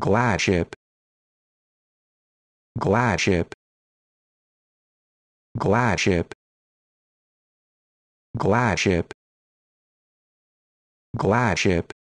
Gladship Gladship Gladship Gladship Gladship